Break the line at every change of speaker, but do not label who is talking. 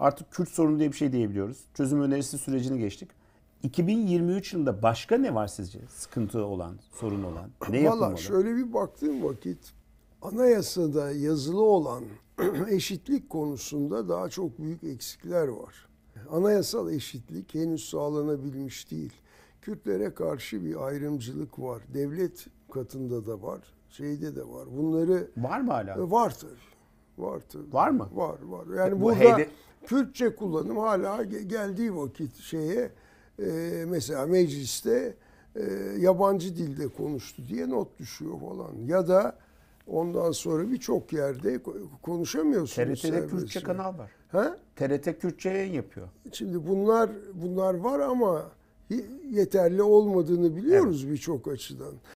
Artık Kürt sorunu diye bir şey diyebiliyoruz. Çözüm önerisi sürecini geçtik. 2023 yılında başka ne var sizce sıkıntı olan, sorun olan? Ne yapılmalı? Valla şöyle bir baktığım vakit anayasada yazılı olan eşitlik konusunda daha çok büyük eksikler var. Anayasal eşitlik henüz sağlanabilmiş değil. Kürtlere karşı bir ayrımcılık var. Devlet katında da var, şeyde de var. Bunları var mı hala? Var tabii. Var tabii. Var mı? Var var. E, yani Bu burada heyde... Kürtçe kullanım hala geldiği vakit şeye e, mesela mecliste e, yabancı dilde konuştu diye not düşüyor falan. Ya da ondan sonra birçok yerde konuşamıyorsunuz. TRT'de Kürtçe kanal var. Ha? TRT Kürtçe yayın yapıyor. Şimdi bunlar bunlar var ama yeterli olmadığını biliyoruz evet. birçok açıdan.